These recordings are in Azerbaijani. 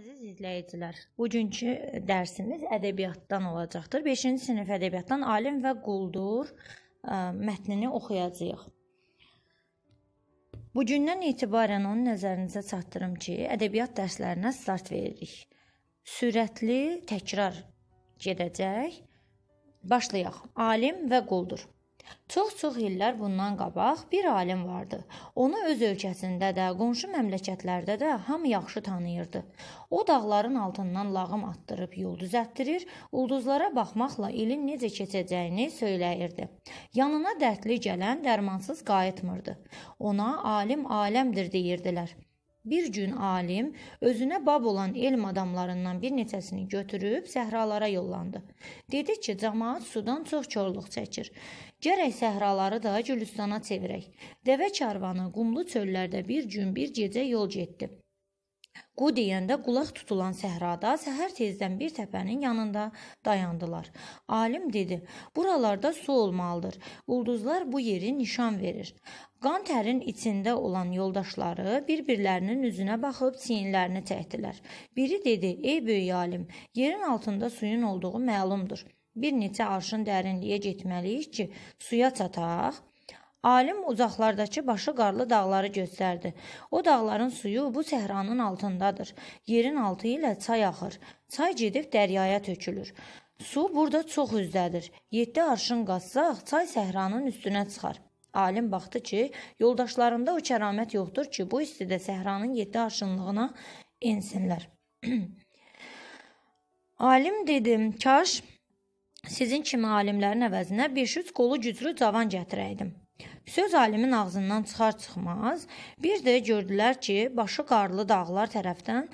əziz izləyicilər, bugünkü e, dərsimiz ədəbiyyatdan olacaqdır. 5-ci sinif ədəbiyyatdan Alim və Quldur ə, e, mətnini oxuyacağıq. Bugündən etibarən onu nəzərinizə çatdırım ki, ədəbiyyat dərslərinə start veririk. Sürətli təkrar gedəcək. Başlayaq. Alim və Quldur. Çox-çox illər bundan qabaq bir alim vardı. Onu öz ölkəsində də, qonşu məmləkətlərdə də hamı yaxşı tanıyırdı. O dağların altından lağım atdırıb yol düzəltdirir, ulduzlara baxmaqla ilin necə keçəcəyini söyləyirdi. Yanına dərdli gələn dərmansız qayıtmırdı. Ona alim aləmdir deyirdilər. Bir gün alim özünə bab olan elm adamlarından bir neçəsini götürüb səhralara yollandı. Dedi ki, cəmaət sudan çox korluq çəkir. Gərək səhraları da Gülüstana çevirək. Dəvə karvanı qumlu çöllərdə bir gün bir gecə yol getdi. Qu deyəndə qulaq tutulan səhrada səhər tezdən bir təpənin yanında dayandılar. Alim dedi: "Buralarda su olmalıdır. Ulduzlar bu yeri nişan verir." Qan tərin içində olan yoldaşları bir-birlərinin üzünə baxıb çiyinlərini çəkdilər. Biri dedi: "Ey böyük alim, yerin altında suyun olduğu məlumdur. Bir neçə arşın dərinliyə getməliyik ki, suya çataq." Alim uzaqlardakı başı qarlı dağları göstərdi. O dağların suyu bu səhranın altındadır. Yerin altı ilə çay axır. Çay gedib dəryaya tökülür. Su burada çox üzdədir. 7 arşın qazsaq çay səhranın üstünə çıxar. Alim baxdı ki, yoldaşlarında o kəramət yoxdur ki, bu istidə səhranın 7 arşınlığına ensinlər. Alim dedim, kaş sizin kimi alimlərin əvəzinə 500 qolu güclü cavan gətirəydim. Söz alimin ağzından çıxar-çıxmaz bir də gördülər ki, başı qarlı dağlar tərəfdən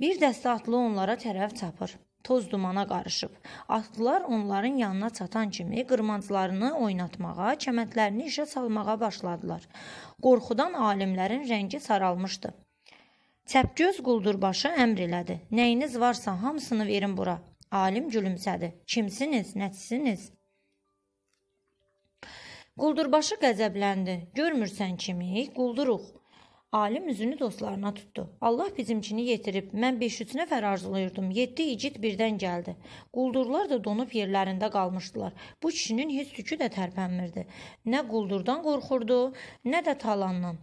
bir dəstə atlı onlara tərəf çapır. Toz dumana qarışıb. Atlılar onların yanına çatan kimi qırmanclarını oynatmağa, kəmətlərini işə salmağa başladılar. Qorxudan alimlərin rəngi saralmışdı. Çəpgöz quldurbaşı əmr elədi. Nəyiniz varsa hamısını verin bura. Alim gülümsədi. Kimsiniz, nəçisiniz? Quldurbaşı qəzəbləndi. Görmürsən kimi? Qulduruq. Alim üzünü dostlarına tutdu. Allah bizimkini yetirib. Mən 500 nəfər arzulayırdım. 7 igid birdən gəldi. Quldurlar da donub yerlərində qalmışdılar. Bu kişinin heç tükü də tərpənmirdi. Nə quldurdan qorxurdu, nə də talandan.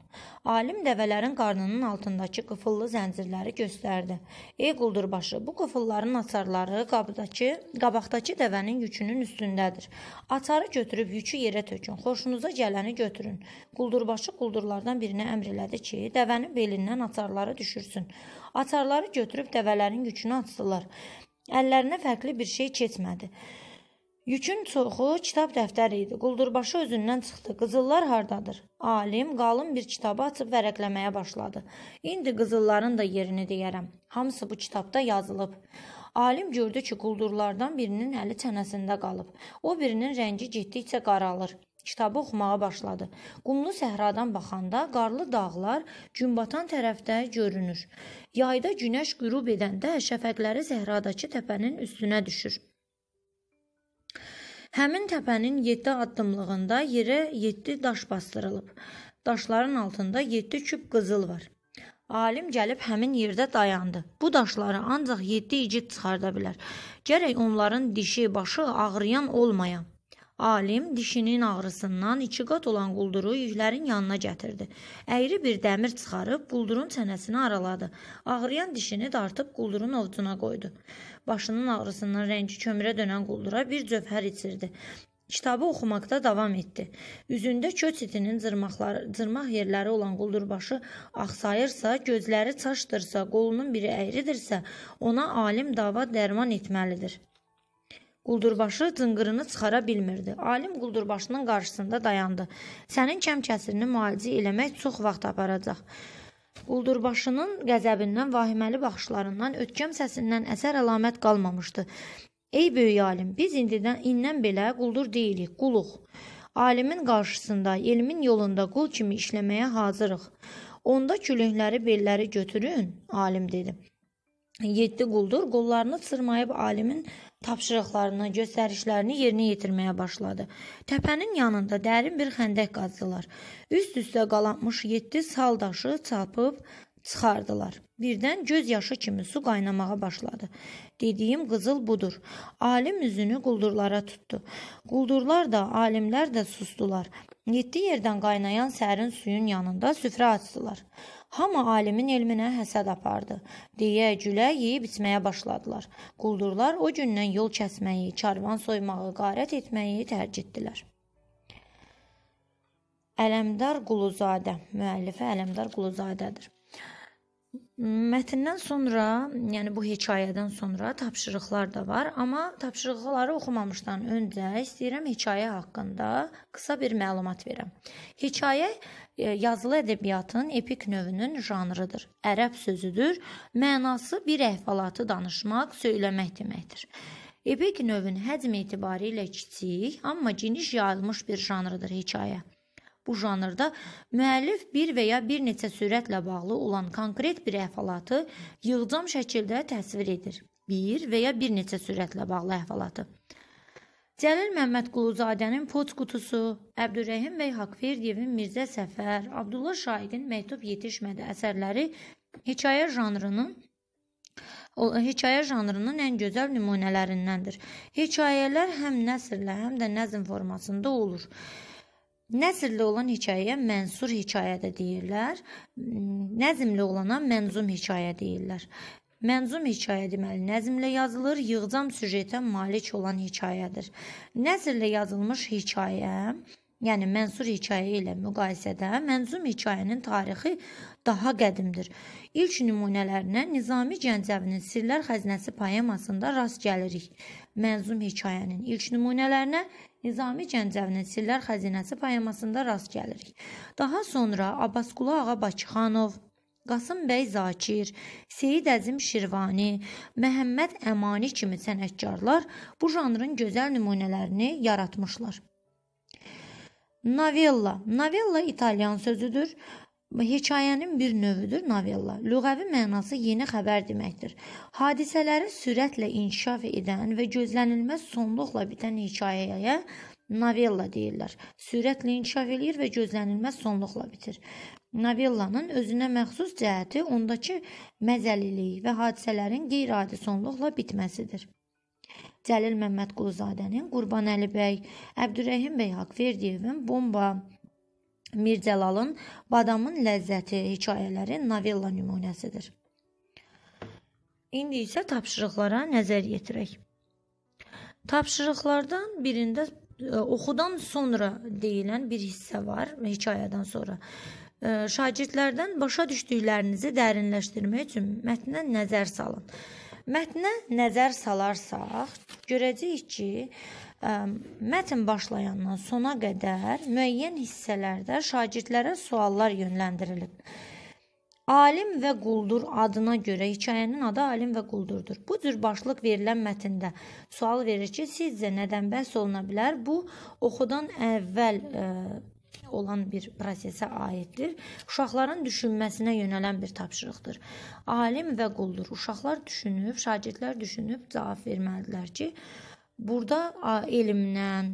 Alim dəvələrin qarnının altındakı qıfıllı zəncirləri göstərdi. "Ey quldurbaşı, bu qıfılların açarları qabdakı, qabaqdakı dəvənin yükünün üstündədir. Açarı götürüb yükü yerə tökün. Xoşunuza gələni götürün." Quldurbaşı quldurlardan birinə əmr elədi ki, ki, dəvənin belindən açarları düşürsün. Açarları götürüb dəvələrin yükünü açdılar. Əllərinə fərqli bir şey keçmədi. Yükün çoxu kitab dəftəri idi. Quldurbaşı özündən çıxdı. Qızıllar hardadır? Alim qalın bir kitabı açıb vərəqləməyə başladı. İndi qızılların da yerini deyərəm. Hamısı bu kitabda yazılıb. Alim gördü ki, quldurlardan birinin əli çənəsində qalıb. O birinin rəngi getdikcə qaralır. Kitabı oxumağa başladı. Qumlu səhradan baxanda qarlı dağlar günbatan tərəfdə görünür. Yayda günəş qürub edəndə şəfəqləri səhradakı təpənin üstünə düşür. Həmin təpənin 7 addımlığında yerə 7 daş basdırılıb. Daşların altında 7 küp qızıl var. Alim gəlib həmin yerdə dayandı. Bu daşları ancaq 7 igid çıxarda bilər. Gərək onların dişi, başı ağrıyan olmaya. Alim dişinin ağrısından iki qat olan qulduru yüklərin yanına gətirdi. Əyri bir dəmir çıxarıb quldurun çənəsini araladı. Ağrıyan dişini dartıb quldurun ovcuna qoydu. Başının ağrısından rəngi kömürə dönən quldura bir cövhər içirdi. Kitabı oxumaqda davam etdi. Üzündə köç itinin cırmaqları, cırmaq yerləri olan quldurbaşı axsayırsa, gözləri çaşdırsa, qolunun biri əyridirsə, ona alim dava dərman etməlidir. Quldurbaşı cınqırını çıxara bilmirdi. Alim quldurbaşının qarşısında dayandı. Sənin kəm kəsirini müalicə eləmək çox vaxt aparacaq. Quldurbaşının qəzəbindən, vahiməli baxışlarından, ötkəm səsindən əsər əlamət qalmamışdı. Ey böyük alim, biz indidən indən belə quldur deyilik, quluq. Alimin qarşısında, elmin yolunda qul kimi işləməyə hazırıq. Onda külüngləri, belləri götürün, alim dedi. 7 quldur qollarını çırmayıb alimin tapşırıqlarını, göstərişlərini yerinə yetirməyə başladı. Təpənin yanında dərin bir xəndək qazdılar. Üst-üstə qalanmış 7 sal daşı çapıb çıxardılar. Birdən göz yaşı kimi su qaynamağa başladı. Dediyim qızıl budur. Alim üzünü quldurlara tutdu. Quldurlar da, alimlər də susdular. 7 yerdən qaynayan sərin suyun yanında süfrə açdılar. Hamı alimin elminə həsəd apardı, deyə gülə yeyib içməyə başladılar. Quldurlar o gündən yol kəsməyi, karvan soymağı, qarət etməyi tərk etdilər. Ələmdar Quluzadə, müəllifə Ələmdar Quluzadədir. Mətndən sonra, yəni bu hekayədən sonra tapşırıqlar da var, amma tapşırıqları oxumamışdan öncə istəyirəm hekayə haqqında qısa bir məlumat verəm. Hekayə e, yazılı ədəbiyyatın epik növünün janrıdır. Ərəb sözüdür. Mənası bir əhvalatı danışmaq, söyləmək deməkdir. Epik növün həcm etibarilə kiçik, amma geniş yayılmış bir janrıdır hekayə. Bu janrda müəllif bir və ya bir neçə sürətlə bağlı olan konkret bir əhvalatı yığcam şəkildə təsvir edir. Bir və ya bir neçə sürətlə bağlı əhvalatı. Cəlil Məmmədquluzadənin Poç qutusu, Əbdürrəhim bəy Haqverdiyevin Mirzə Səfər, Abdullah Şahidin Məktub yetişmədi əsərləri hekayə janrının o, hekayə janrının ən gözəl nümunələrindəndir. Hekayələr həm nəsrlə, həm də nəzm formasında olur. Nəzrli olan hekayəyə mənsur hekayə də deyirlər. Hmm, Nəzmli olana mənzum hekayə deyirlər. Mənzum hekayə deməli nəzmlə yazılır, yığcam süjetə malik olan hekayədir. Nəzrlə yazılmış hekayə, yəni mənsur hekayə ilə müqayisədə mənzum hekayənin tarixi daha qədimdir. İlk nümunələrinə Nizami Gəncəvinin Sirlər Xəzinəsi poemasında rast gəlirik. Mənzum hekayənin ilk nümunələrinə Nizami Gəncəvinin Sillər xəzinəsi poemasında rast gəlirik. Daha sonra Abbasqulu ağa Bakıxanov, Qasım bəy Zakir, Seyid Əzim Şirvani, Məhəmməd Əmani kimi sənətkarlar bu janrın gözəl nümunələrini yaratmışlar. Novella. Novella italyan sözüdür Hekayənin bir növüdür novella. Lüğəvi mənası yeni xəbər deməkdir. Hadisələrin sürətlə inkişaf edən və gözlənilməz sonluqla bitən hekayəyə novella deyirlər. Sürətlə inkişaf eləyir və gözlənilməz sonluqla bitir. Novellanın özünə məxsus cəhəti ondakı məzəlilik və hadisələrin qeyri-adi sonluqla bitməsidir. Cəlil Məmmədquluzadənin, Qurbanəli bəy, Əbdürrəhim bəy Haqverdiyevin Bomba Mircəlalın Badamın ləzzəti hekayələri novella nümunəsidir. İndi isə tapşırıqlara nəzər yetirək. Tapşırıqlardan birində e, oxudan sonra deyilən bir hissə var, hekayədən sonra. E, şagirdlərdən başa düşdüklərinizi dərinləşdirmək üçün mətnə nəzər salın. Mətnə nəzər salarsaq, görəcəyik ki, ə, mətn başlayandan sona qədər müəyyən hissələrdə şagirdlərə suallar yönləndirilib. Alim və quldur adına görə hekayənin adı Alim və quldurdur. Bu cür başlıq verilən mətndə sual verir ki, sizcə nədən bəhs oluna bilər? Bu oxudan əvvəl ə, olan bir prosesə aiddir. Uşaqların düşünməsinə yönələn bir tapşırıqdır. Alim və quldur. Uşaqlar düşünüb, şagirdlər düşünüb cavab verməlidirlər ki, burada elmdən,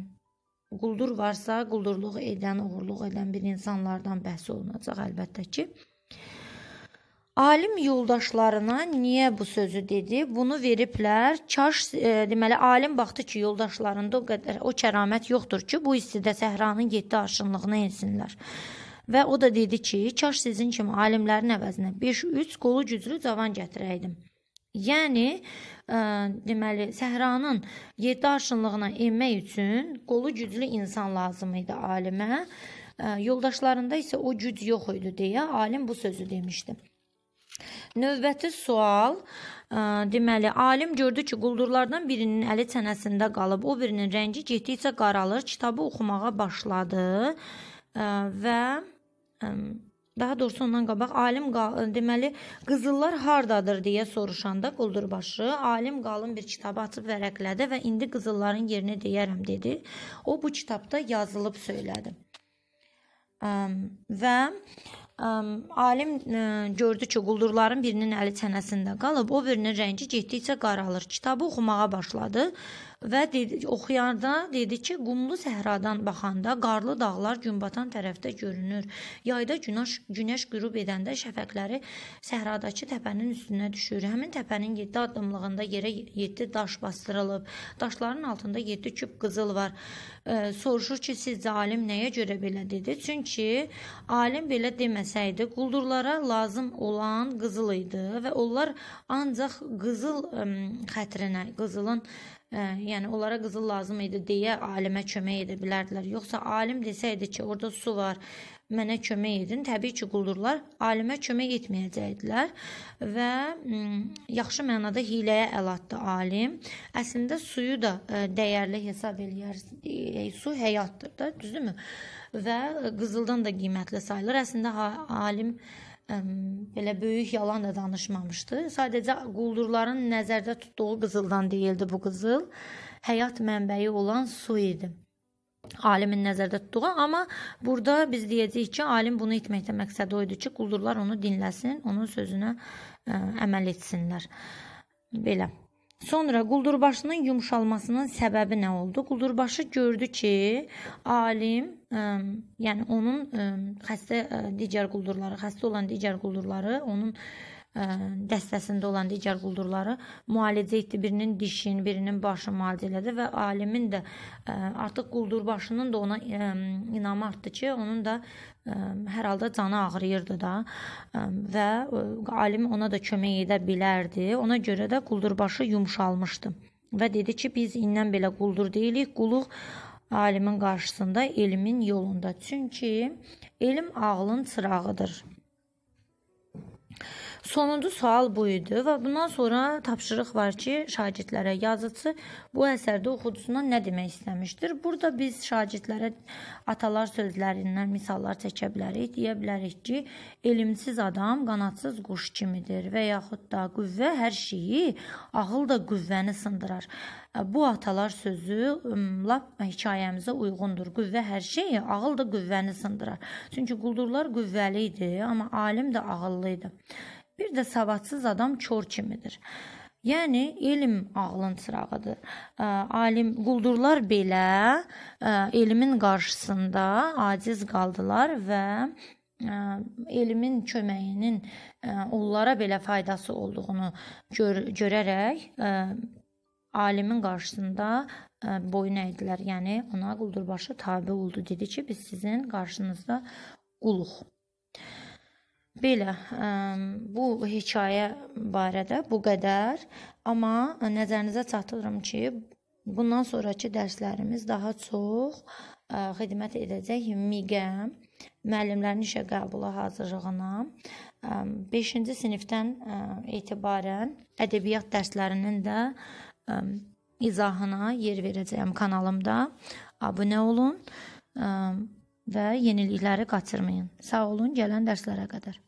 quldur varsa, quldurluq edən, oğurluq edən bir insanlardan bəhs olunacaq əlbəttə ki. Alim yoldaşlarına niyə bu sözü dedi? Bunu veriblər. Kaş e, deməli alim baxdı ki, yoldaşlarında o qədər o kəramət yoxdur ki, bu istidə səhranın 7 arşınlığına ensinlər. Və o da dedi ki, kaş sizin kimi alimlərin əvəzinə 5-3 qolu güclü cavan gətirəydim. Yəni ə, e, deməli səhranın 7 arşınlığına enmək üçün qolu güclü insan lazım idi alimə. Ə, e, yoldaşlarında isə o güc yox idi deyə alim bu sözü demişdi. Növbəti sual deməli alim gördü ki, quldurlardan birinin əli çənəsində qalıb, o birinin rəngi getdikcə qaralır. Kitabı oxumağa başladı və daha doğrusu ondan qabaq alim deməli qızıllar hardadır deyə soruşanda quldurbaşı alim qalın bir kitabı açıb vərəqlədi və indi qızılların yerini deyərəm dedi. O bu kitabda yazılıb söylədi. Və Alim e, gördü ki, quldurların birinin əli çənəsində qalıb, o birinin rəngi getdikcə qaralır. Kitabı oxumağa başladı və dedi, oxuyanda dedi ki, qumlu səhradan baxanda qarlı dağlar günbatan tərəfdə görünür. Yayda günəş günəş qürub edəndə şəfəqləri səhradakı təpənin üstünə düşür. Həmin təpənin 7 addımlığında yerə 7 daş basdırılıb. Daşların altında 7 küp qızıl var. E, soruşur ki, siz alim nəyə görə belə dedi? Çünki alim belə deməsəydi, quldurlara lazım olan qızıl idi və onlar ancaq qızıl ə, xətrinə, qızılın Hə, yəni onlara qızıl lazım idi deyə alimə kömək edə bilərdilər. Yoxsa alim desəydi ki, orada su var, mənə kömək edin, təbii ki, quldurlar alimə kömək etməyəcəkdilər və yaxşı mənada hiləyə əl atdı alim. Əslində suyu da dəyərli hesab eləyər. E, su həyatdır da, düzdürmü? Və qızıldan da qiymətli sayılır. Əslində alim belə böyük yalan da danışmamışdı. Sadəcə quldurların nəzərdə tutduğu qızıldan deyildi bu qızıl. Həyat mənbəyi olan su idi. Alimin nəzərdə tutduğu, amma burada biz deyəcəyik ki, alim bunu etməkdə məqsədi o idi ki, quldurlar onu dinləsin, onun sözünə ə, əməl etsinlər. Belə. Sonra quldurbaşının yumşalmasının səbəbi nə oldu? Quldurbaşı gördü ki, alim, ə, yəni onun ə, xəstə ə, digər quldurları, xəstə olan digər quldurları onun dəstəsində olan digər quldurları müalicə etdi. Birinin dişin, birinin başını müalicə elədi və alimin də artıq quldurbaşının da ona inamı artdı ki, onun da hər halda canı ağrıyırdı da və alim ona da kömək edə bilərdi. Ona görə də quldurbaşı yumşalmışdı və dedi ki, biz indən belə quldur deyilik, quluq alimin qarşısında elmin yolunda. Çünki elm ağlın çırağıdır. Sonuncu sual bu idi və bundan sonra tapşırıq var ki, şagirdlərə yazıçı bu əsərdə oxucusuna nə demək istəmişdir? Burada biz şagirdlərə atalar sözlərindən misallar çəkə bilərik. Deyə bilərik ki, elmsiz adam qanadsız quş kimidir və yaxud da qüvvə hər şeyi, ağıl da qüvvəni sındırar. E, bu atalar sözü lap hekayəmizə uyğundur. Qüvvə hər şeyi, ağıl da qüvvəni sındırar. Çünki quldurlar qüvvəli idi, amma alim də ağıllı idi. Bir də savadsız adam çor kimidir. Yəni elm ağlın çırağıdır. Alim quldurlar belə elmin qarşısında aciz qaldılar və elmin köməyinin onlara belə faydası olduğunu gör görərək alimin qarşısında boyun əydilər. Yəni ona quldurbaşı tabe oldu. Dedi ki, biz sizin qarşınızda quluq. Belə, bu hekayə barədə bu qədər, amma nəzərinizə çatdırıram ki, bundan sonrakı dərslərimiz daha çox xidmət edəcək MİQ-ə, müəllimlərin işə qəbulu hazırlığına, 5-ci sinifdən etibarən ədəbiyyat dərslərinin də izahına yer verəcəyəm kanalımda. Abunə olun və yenilikləri qaçırmayın. Sağ olun, gələn dərslərə qədər.